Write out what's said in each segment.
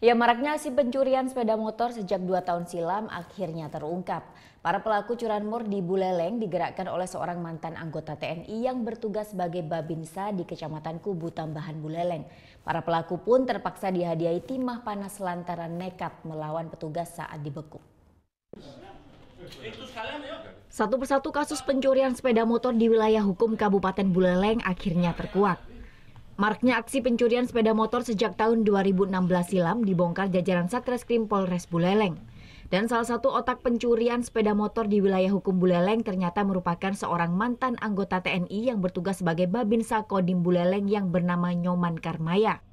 Ya maraknya aksi pencurian sepeda motor sejak dua tahun silam akhirnya terungkap. Para pelaku curanmor di Buleleng digerakkan oleh seorang mantan anggota TNI yang bertugas sebagai Babinsa di Kecamatan Kubu Tambahan Buleleng. Para pelaku pun terpaksa dihadiahi timah panas lantaran nekat melawan petugas saat dibekuk. Satu persatu kasus pencurian sepeda motor di wilayah hukum Kabupaten Buleleng akhirnya terkuak. Marknya aksi pencurian sepeda motor sejak tahun 2016 silam dibongkar jajaran Satreskrim Polres Buleleng. Dan salah satu otak pencurian sepeda motor di wilayah hukum Buleleng ternyata merupakan seorang mantan anggota TNI yang bertugas sebagai Babinsa Kodim Buleleng yang bernama Nyoman Karmaya.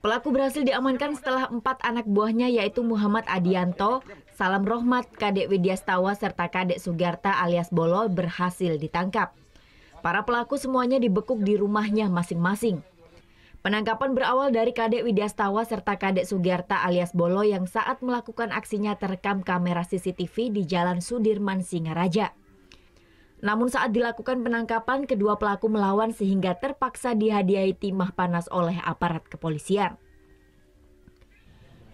Pelaku berhasil diamankan setelah empat anak buahnya yaitu Muhammad Adianto, Salam Rohmat, Kadek Widyastawa, serta Kadek Sugarta alias Bolo berhasil ditangkap. Para pelaku semuanya dibekuk di rumahnya masing-masing. Penangkapan berawal dari Kadek Widyastawa serta Kadek Sugiarta alias Bolo yang saat melakukan aksinya terekam kamera CCTV di Jalan Sudirman Singaraja. Namun saat dilakukan penangkapan, kedua pelaku melawan sehingga terpaksa dihadiahi timah panas oleh aparat kepolisian.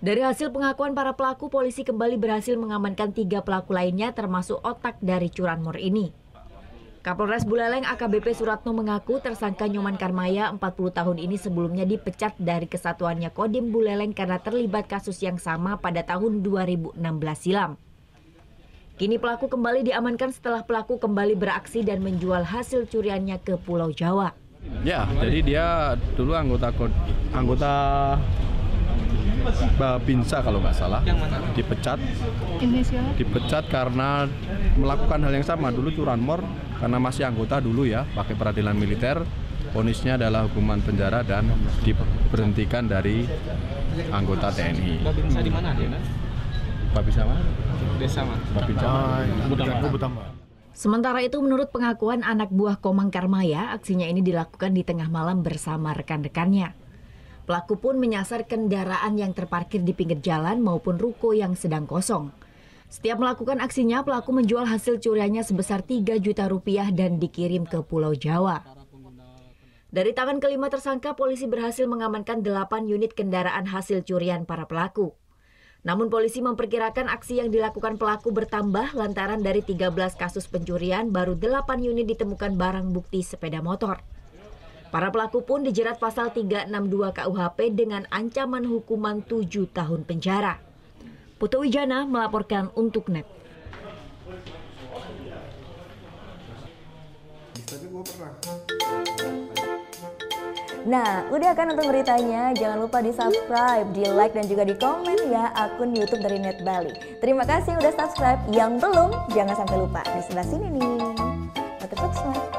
Dari hasil pengakuan para pelaku, polisi kembali berhasil mengamankan tiga pelaku lainnya termasuk otak dari curanmor ini. Kapolres Buleleng AKBP Suratno mengaku tersangka Nyoman Karmaya 40 tahun ini sebelumnya dipecat dari kesatuannya Kodim Buleleng karena terlibat kasus yang sama pada tahun 2016 silam. Kini pelaku kembali diamankan setelah pelaku kembali beraksi dan menjual hasil curiannya ke Pulau Jawa. Ya, jadi dia dulu anggota anggota Babinsa kalau nggak salah dipecat dipecat karena melakukan hal yang sama dulu curanmor karena masih anggota dulu ya pakai peradilan militer ponisnya adalah hukuman penjara dan diberhentikan dari anggota TNI. di mana dia? Babinsa mana? Desa ah, mana? Iya, Babinsa. Sementara itu, menurut pengakuan anak buah Komang Karmaya, aksinya ini dilakukan di tengah malam bersama rekan-rekannya. Pelaku pun menyasar kendaraan yang terparkir di pinggir jalan maupun ruko yang sedang kosong. Setiap melakukan aksinya, pelaku menjual hasil curiannya sebesar 3 juta rupiah dan dikirim ke Pulau Jawa. Dari tangan kelima tersangka, polisi berhasil mengamankan 8 unit kendaraan hasil curian para pelaku. Namun polisi memperkirakan aksi yang dilakukan pelaku bertambah lantaran dari 13 kasus pencurian baru 8 unit ditemukan barang bukti sepeda motor. Para pelaku pun dijerat pasal 362 KUHP dengan ancaman hukuman 7 tahun penjara. Putu Wijana melaporkan untuk NET. Nah, udah kan untuk beritanya? Jangan lupa di subscribe, di like, dan juga di komen ya akun YouTube dari Net Bali. Terima kasih udah subscribe. Yang belum, jangan sampai lupa. Di sebelah sini nih. Notifikasi.